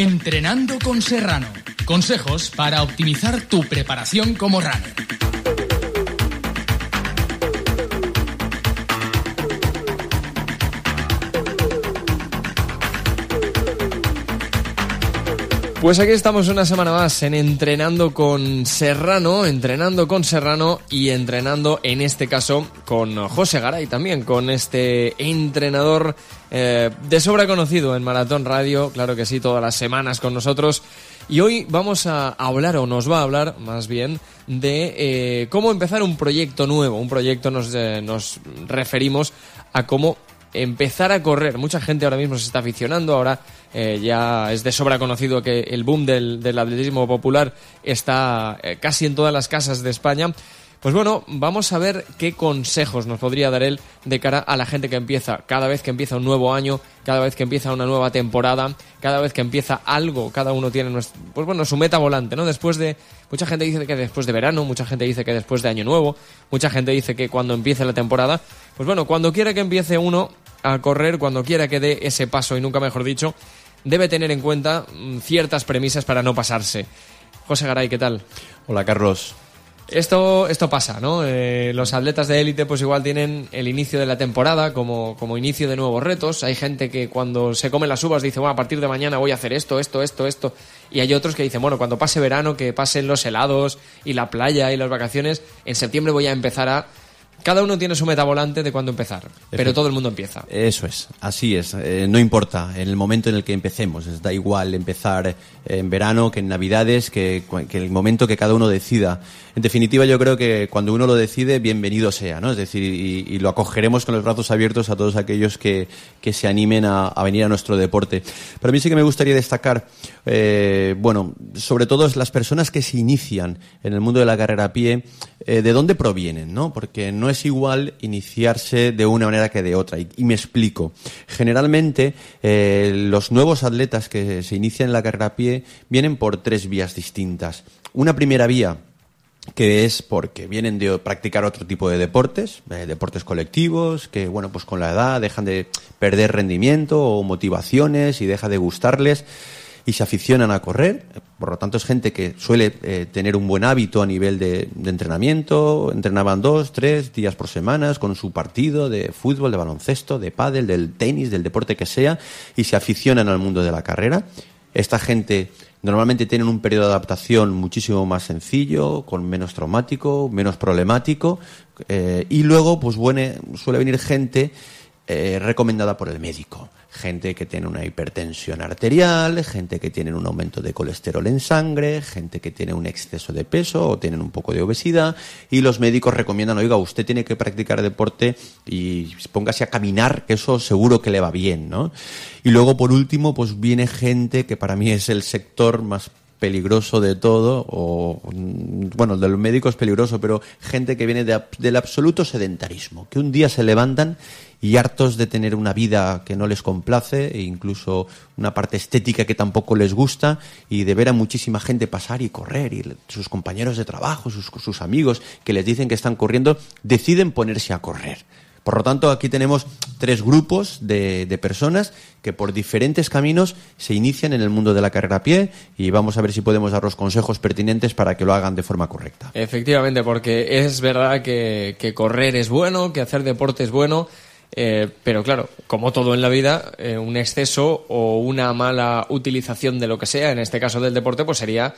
Entrenando con Serrano. Consejos para optimizar tu preparación como runner. Pues aquí estamos una semana más en Entrenando con Serrano, entrenando con Serrano y entrenando en este caso con José Garay también, con este entrenador eh, de sobra conocido en Maratón Radio, claro que sí, todas las semanas con nosotros. Y hoy vamos a hablar, o nos va a hablar más bien, de eh, cómo empezar un proyecto nuevo. Un proyecto nos, eh, nos referimos a cómo empezar a correr. Mucha gente ahora mismo se está aficionando, ahora eh, ya es de sobra conocido que el boom del, del atletismo popular está eh, casi en todas las casas de España pues bueno, vamos a ver qué consejos nos podría dar él de cara a la gente que empieza, cada vez que empieza un nuevo año, cada vez que empieza una nueva temporada, cada vez que empieza algo, cada uno tiene pues bueno, su meta volante, ¿no? Después de mucha gente dice que después de verano, mucha gente dice que después de año nuevo, mucha gente dice que cuando empiece la temporada, pues bueno, cuando quiera que empiece uno a correr, cuando quiera que dé ese paso y nunca mejor dicho, debe tener en cuenta mm, ciertas premisas para no pasarse. José Garay, ¿qué tal? Hola, Carlos. Esto, esto pasa, ¿no? Eh, los atletas de élite pues igual tienen el inicio de la temporada como, como inicio de nuevos retos. Hay gente que cuando se comen las uvas dice, bueno, a partir de mañana voy a hacer esto, esto, esto, esto. Y hay otros que dicen, bueno, cuando pase verano, que pasen los helados y la playa y las vacaciones, en septiembre voy a empezar a cada uno tiene su meta volante de cuándo empezar, pero todo el mundo empieza. Eso es, así es. Eh, no importa en el momento en el que empecemos. Da igual empezar eh, en verano que en Navidades, que, que, el momento que cada uno decida. En definitiva, yo creo que cuando uno lo decide, bienvenido sea, ¿no? Es decir, y, lo acogeremos con los brazos abiertos a todos aquellos que, se animen a, venir a nuestro deporte. pero a mí sí que me gustaría destacar, eh, bueno, sobre todo las personas que se inician en el mundo de la carrera a pie, de dónde provienen, Porque no es igual iniciarse de una manera que de otra. Y, me explico. Generalmente, eh, los nuevos atletas que se inician en la carrera a pie vienen por tres vías distintas. Una primera vía, que es porque vienen de practicar otro tipo de deportes, eh, deportes colectivos, que bueno, pues con la edad dejan de perder rendimiento o motivaciones y deja de gustarles y se aficionan a correr. Por lo tanto, es gente que suele eh, tener un buen hábito a nivel de, entrenamiento. Entrenaban dos, tres días por semana con su partido de fútbol, de baloncesto, de pádel, del tenis, del deporte que sea, y se aficionan al mundo de la carrera. Esta gente normalmente tiene un periodo de adaptación muchísimo más sencillo, con menos traumático, menos problemático. Eh, y luego, pues bueno, suele venir gente eh, recomendada por el médico gente que tiene una hipertensión arterial, gente que tiene un aumento de colesterol en sangre, gente que tiene un exceso de peso o tienen un poco de obesidad y los médicos recomiendan, oiga, usted tiene que practicar deporte y póngase a caminar, que eso seguro que le va bien, ¿no? Y luego por último, pues viene gente que para mí es el sector más peligroso de todo, o bueno, de los médicos es peligroso, pero gente que viene del absoluto sedentarismo, que un día se levantan y hartos de tener una vida que no les complace, e incluso una parte estética que tampoco les gusta, y de ver a muchísima gente pasar y correr, y sus compañeros de trabajo, sus, sus amigos que les dicen que están corriendo, deciden ponerse a correr por lo tanto, aquí tenemos tres grupos de, personas que por diferentes caminos se inician en el mundo de la carrera a pie y vamos a ver si podemos dar los consejos pertinentes para que lo hagan de forma correcta. Efectivamente, porque es verdad que, correr es bueno, que hacer deporte es bueno. Eh, pero claro, como todo en la vida, eh, un exceso o una mala utilización de lo que sea, en este caso del deporte, pues sería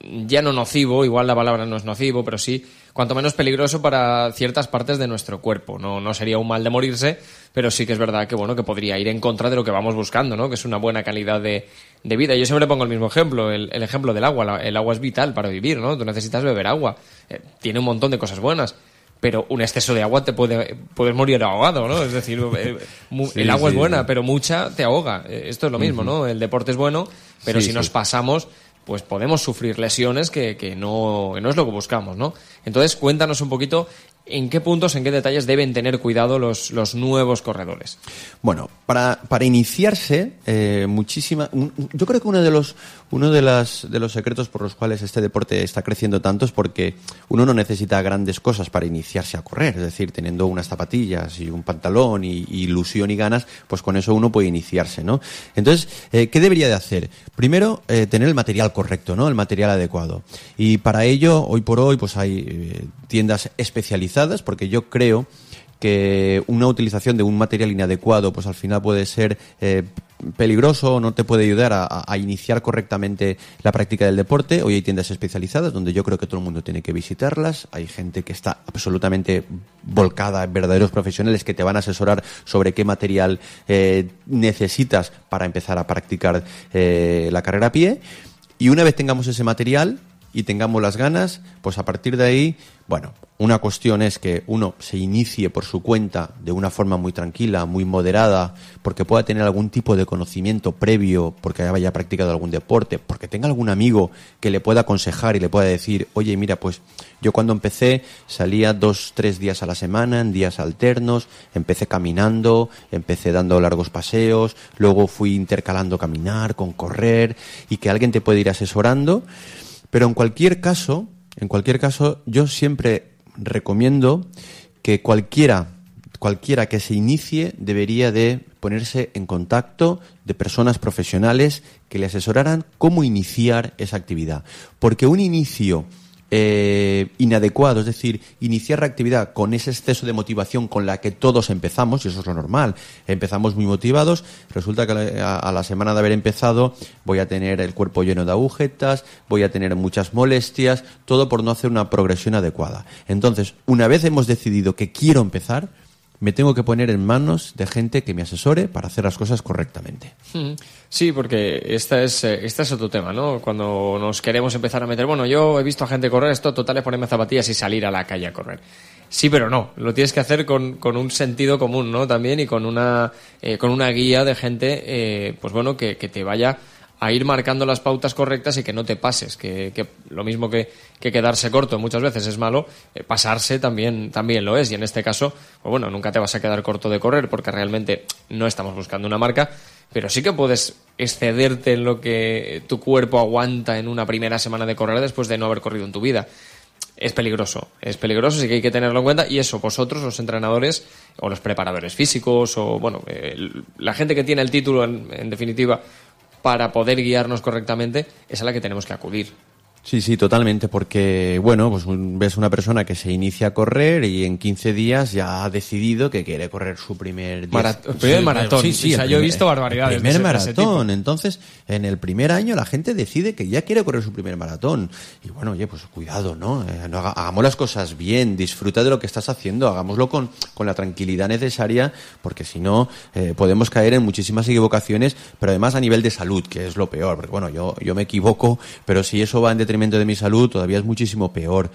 ya no nocivo, igual la palabra no es nocivo, pero sí cuanto menos peligroso para ciertas partes de nuestro cuerpo. No, no sería un mal de morirse, pero sí que es verdad que bueno, que podría ir en contra de lo que vamos buscando, ¿no? Que es una buena calidad de, vida. Yo siempre pongo el mismo ejemplo, el, ejemplo del agua. El agua es vital para vivir, ¿no? Tú necesitas beber agua. Eh, tiene un montón de cosas buenas. Pero un exceso de agua te puede puedes morir ahogado, ¿no? Es decir, eh, eh, el, agua es buena, pero mucha te ahoga. Esto es lo mismo, ¿no? El deporte es bueno, pero si nos pasamos pues podemos sufrir lesiones que, que, no, no es lo que buscamos, ¿no? Entonces, cuéntanos un poquito ¿En qué puntos, en qué detalles deben tener cuidado los, los nuevos corredores? Bueno, para, para iniciarse, eh, muchísima. yo creo que uno de los uno de, las, de los secretos por los cuales este deporte está creciendo tanto es porque uno no necesita grandes cosas para iniciarse a correr. Es decir, teniendo unas zapatillas y un pantalón y, ilusión y ganas, pues con eso uno puede iniciarse, ¿no? Entonces, eh, ¿qué debería de hacer? Primero, eh, tener el material correcto, ¿no? El material adecuado. Y para ello, hoy por hoy, pues hay tiendas especializadas, porque yo creo que una utilización de un material inadecuado, pues al final puede ser eh, peligroso, no te puede ayudar a, iniciar correctamente la práctica del deporte. Hoy hay tiendas especializadas donde yo creo que todo el mundo tiene que visitarlas. Hay gente que está absolutamente volcada, verdaderos profesionales que te van a asesorar sobre qué material eh, necesitas para empezar a practicar eh, la carrera a pie. Y una vez tengamos ese material, y tengamos las ganas, pues a partir de ahí, bueno, una cuestión es que uno se inicie por su cuenta de una forma muy tranquila, muy moderada, porque pueda tener algún tipo de conocimiento previo, porque haya practicado algún deporte, porque tenga algún amigo que le pueda aconsejar y le pueda decir, oye, mira, pues yo cuando empecé salía dos, tres días a la semana, en días alternos, empecé caminando, empecé dando largos paseos, luego fui intercalando caminar con correr y que alguien te puede ir asesorando. Pero en cualquier caso, en cualquier caso, yo siempre recomiendo que cualquiera, cualquiera que se inicie debería de ponerse en contacto de personas profesionales que le asesoraran cómo iniciar esa actividad. Porque un inicio eh, inadecuado, es decir, iniciar la actividad con ese exceso de motivación con la que todos empezamos, y eso es lo normal, empezamos muy motivados, resulta que a la semana de haber empezado voy a tener el cuerpo lleno de agujetas, voy a tener muchas molestias, todo por no hacer una progresión adecuada. Entonces, una vez hemos decidido que quiero empezar, me tengo que poner en manos de gente que me asesore para hacer las cosas correctamente. Hmm. Sí, porque esta es, eh, este es otro tema, ¿no? Cuando nos queremos empezar a meter, bueno, yo he visto a gente correr esto, total es ponerme zapatillas y salir a la calle a correr. Sí, pero no, lo tienes que hacer con, con un sentido común, ¿no? También y con una, eh, con una guía de gente, eh, pues bueno, que te vaya a ir marcando las pautas correctas y que no te pases, que, lo mismo que, que, quedarse corto muchas veces es malo, eh, pasarse también, también lo es. Y en este caso, pues bueno, nunca te vas a quedar corto de correr porque realmente no estamos buscando una marca, pero sí que puedes excederte en lo que tu cuerpo aguanta en una primera semana de correr después de no haber corrido en tu vida es peligroso, es peligroso, así que hay que tenerlo en cuenta. Y eso, vosotros, los entrenadores o los preparadores físicos o, bueno, la gente que tiene el título, en definitiva, para poder guiarnos correctamente es a la que tenemos que acudir. Sí, sí, totalmente, porque, bueno, pues ves una persona que se inicia a correr y en 15 días ya ha decidido que quiere correr su primer... primer maratón, sí, sí. O yo he visto barbaridades. primer maratón, entonces, en el primer año la gente decide que ya quiere correr su primer maratón. Y bueno, oye, pues cuidado, ¿no? Eh, hagamos las cosas bien, disfruta de lo que estás haciendo, hagámoslo con, con la tranquilidad necesaria, porque si no, eh, podemos caer en muchísimas equivocaciones, pero además a nivel de salud, que es lo peor, porque bueno, yo, yo me equivoco, pero si eso va en determinado de mi salud, todavía es muchísimo peor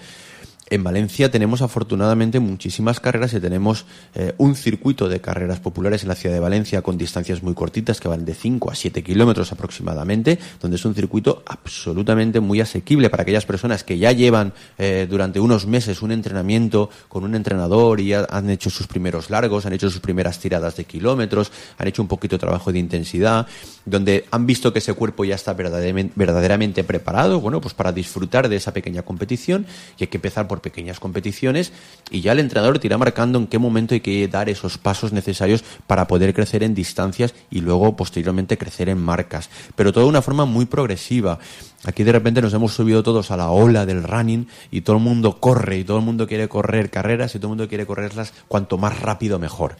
en Valencia tenemos afortunadamente muchísimas carreras y tenemos eh, un circuito de carreras populares en la ciudad de Valencia con distancias muy cortitas que van de 5 a 7 kilómetros aproximadamente, donde es un circuito absolutamente muy asequible para aquellas personas que ya llevan eh, durante unos meses un entrenamiento con un entrenador y han hecho sus primeros largos, han hecho sus primeras tiradas de kilómetros, han hecho un poquito de trabajo de intensidad, donde han visto que ese cuerpo ya está verdaderamente, verdaderamente preparado, bueno, pues para disfrutar de esa pequeña competición y hay que empezar por pequeñas competiciones y ya el entrenador te irá marcando en qué momento hay que dar esos pasos necesarios para poder crecer en distancias y luego posteriormente crecer en marcas. Pero todo de una forma muy progresiva. Aquí de repente nos hemos subido todos a la ola del running y todo el mundo corre y todo el mundo quiere correr carreras y todo el mundo quiere correrlas cuanto más rápido mejor.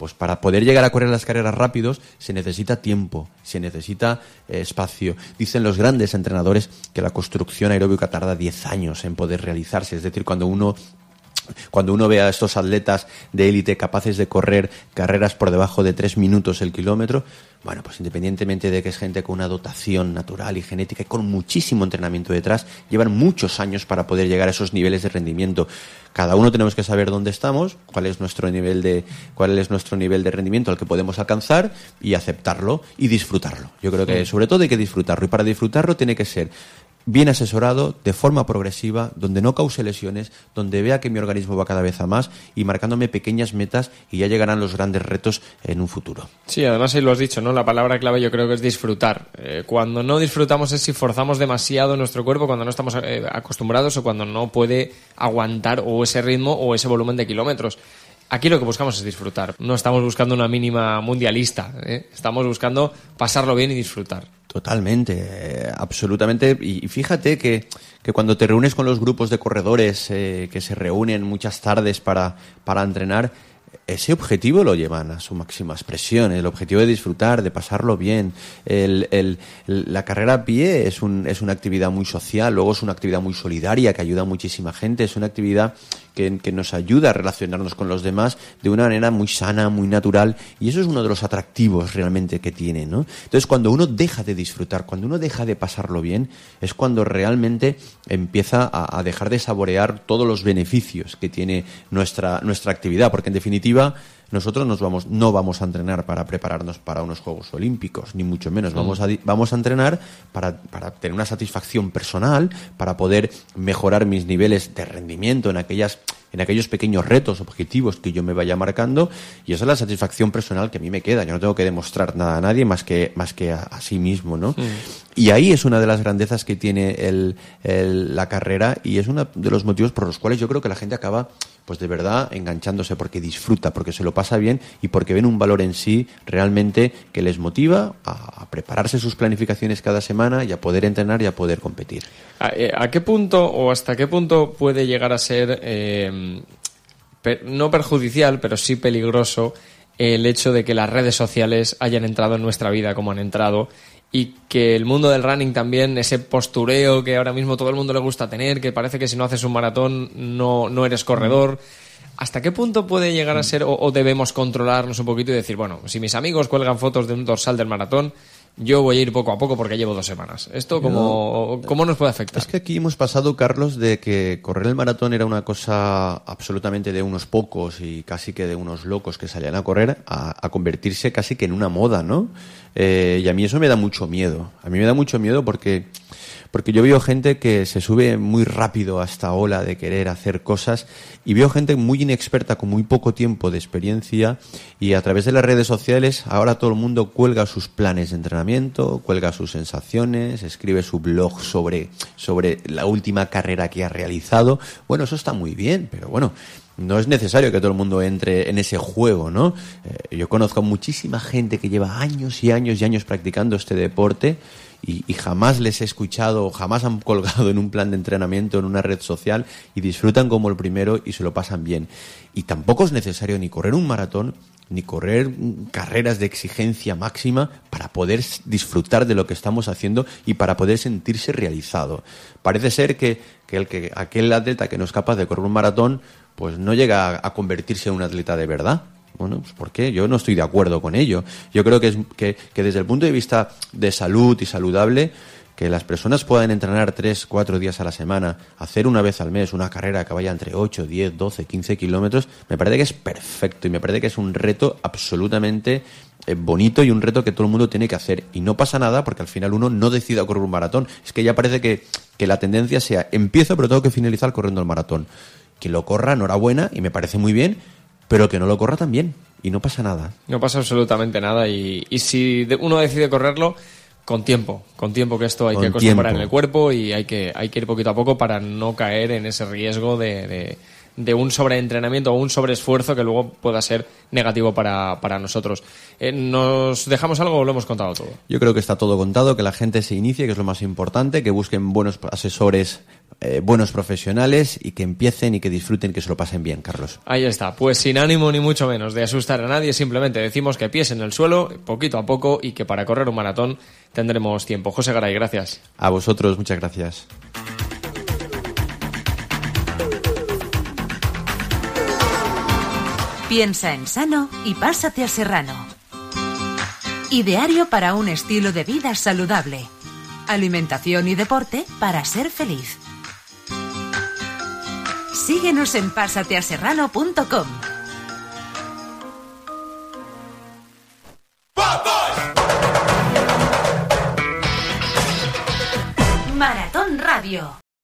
Pues para poder llegar a correr las carreras rápidos se necesita tiempo, se necesita eh, espacio. Dicen los grandes entrenadores que la construcción aeróbica tarda 10 años en poder realizarse, es decir, cuando uno cuando uno ve a estos atletas de élite capaces de correr carreras por debajo de tres minutos el kilómetro, bueno, pues independientemente de que es gente con una dotación natural y genética y con muchísimo entrenamiento detrás, llevan muchos años para poder llegar a esos niveles de rendimiento. Cada uno tenemos que saber dónde estamos, cuál es nuestro nivel de cuál es nuestro nivel de rendimiento al que podemos alcanzar y aceptarlo y disfrutarlo. Yo creo que sobre todo hay que disfrutarlo y para disfrutarlo tiene que ser bien asesorado, de forma progresiva, donde no cause lesiones, donde vea que mi organismo va cada vez a más y marcándome pequeñas metas y ya llegarán los grandes retos en un futuro. Sí, además ahí lo has dicho, ¿no? La palabra clave yo creo que es disfrutar. Eh, cuando no disfrutamos es si forzamos demasiado nuestro cuerpo, cuando no estamos eh, acostumbrados o cuando no puede aguantar o ese ritmo o ese volumen de kilómetros. Aquí lo que buscamos es disfrutar. No estamos buscando una mínima mundialista. ¿eh? Estamos buscando pasarlo bien y disfrutar. Totalmente, absolutamente. Y, fíjate que, que, cuando te reúnes con los grupos de corredores eh, que se reúnen muchas tardes para, para entrenar, ese objetivo lo llevan a su máxima expresión, el objetivo de disfrutar, de pasarlo bien. la carrera a pie es, un, es una actividad muy social, luego es una actividad muy solidaria que ayuda a muchísima gente, es una actividad que, que, nos ayuda a relacionarnos con los demás de una manera muy sana, muy natural, y eso es uno de los atractivos realmente que tiene, ¿no? Entonces, cuando uno deja de disfrutar, cuando uno deja de pasarlo bien, es cuando realmente empieza a, a dejar de saborear todos los beneficios que tiene nuestra, nuestra actividad, porque en definitiva, nosotros no vamos a entrenar para prepararnos para unos Juegos Olímpicos, ni mucho menos. Vamos mm. a, entrenar para, tener una satisfacción personal, para poder mejorar mis niveles de rendimiento en aquellas en aquellos pequeños retos, objetivos que yo me vaya marcando, y esa es la satisfacción personal que a mí me queda. Yo no tengo que demostrar nada a nadie más que, más que a, sí mismo, ¿no? Mm. Y ahí es una de las grandezas que tiene la carrera y es uno de los motivos por los cuales yo creo que la gente acaba pues de verdad enganchándose porque disfruta, porque se lo pasa bien y porque ven un valor en sí realmente que les motiva a, prepararse sus planificaciones cada semana y a poder entrenar y a poder competir. ¿A, eh, qué punto o hasta qué punto puede llegar a ser eh, no perjudicial, pero sí peligroso el hecho de que las redes sociales hayan entrado en nuestra vida como han entrado y que el mundo del running también, ese postureo que ahora mismo todo el mundo le gusta tener, que parece que si no haces un maratón no, eres corredor. ¿Hasta qué punto puede llegar a ser o, o debemos controlarnos un poquito y decir, bueno, si mis amigos cuelgan fotos de un dorsal del maratón, yo voy a ir poco a poco porque llevo dos semanas. ¿Esto cómo, nos puede afectar? Es que aquí hemos pasado, Carlos, de que correr el maratón era una cosa absolutamente de unos pocos y casi que de unos locos que salían a correr, a, convertirse casi que en una moda, ¿no? Eh, y a mí eso me da mucho miedo. A mí me da mucho miedo porque porque yo veo gente que se sube muy rápido a esta ola de querer hacer cosas y veo gente muy inexperta con muy poco tiempo de experiencia y a través de las redes sociales ahora todo el mundo cuelga sus planes de entrenamiento, cuelga sus sensaciones, escribe su blog sobre, sobre la última carrera que ha realizado. Bueno, eso está muy bien, pero bueno, no es necesario que todo el mundo entre en ese juego, ¿no? Eh, yo conozco a muchísima gente que lleva años y años y años practicando este deporte y, jamás les he escuchado, jamás han colgado en un plan de entrenamiento, en una red social y disfrutan como el primero y se lo pasan bien. Y tampoco es necesario ni correr un maratón, ni correr carreras de exigencia máxima para poder disfrutar de lo que estamos haciendo y para poder sentirse realizado. Parece ser que, el, que aquel atleta que no es capaz de correr un maratón pues no llega a convertirse en un atleta de verdad. Bueno, pues ¿por qué? Yo no estoy de acuerdo con ello. Yo creo que, es, que, desde el punto de vista de salud y saludable, que las personas puedan entrenar tres, cuatro días a la semana, hacer una vez al mes una carrera que vaya entre 8, 10, 12, 15 kilómetros, me parece que es perfecto y me parece que es un reto absolutamente eh, bonito y un reto que todo el mundo tiene que hacer. Y no pasa nada porque al final uno no decida correr un maratón. Es que ya parece que, que la tendencia sea empiezo pero tengo que finalizar corriendo el maratón que lo corra, enhorabuena, y me parece muy bien, pero que no lo corra también, y no pasa nada. No pasa absolutamente nada, y, si uno decide correrlo, con tiempo, con tiempo que esto hay que acostumbrar en el cuerpo y hay que, hay que ir poquito a poco para no caer en ese riesgo de de un sobreentrenamiento o un sobreesfuerzo que luego pueda ser negativo para, nosotros. Eh, ¿Nos dejamos algo o lo hemos contado todo? Yo creo que está todo contado, que la gente se inicie, que es lo más importante, que busquen buenos asesores eh, buenos profesionales y que empiecen y que disfruten, que se lo pasen bien, Carlos. Ahí está, pues sin ánimo ni mucho menos de asustar a nadie, simplemente decimos que pies en el suelo, poquito a poco, y que para correr un maratón tendremos tiempo. José Garay, gracias. A vosotros, muchas gracias. Piensa en sano y pásate a serrano. Ideario para un estilo de vida saludable. Alimentación y deporte para ser feliz. Síguenos en pásateaserrano.com. Maratón Radio.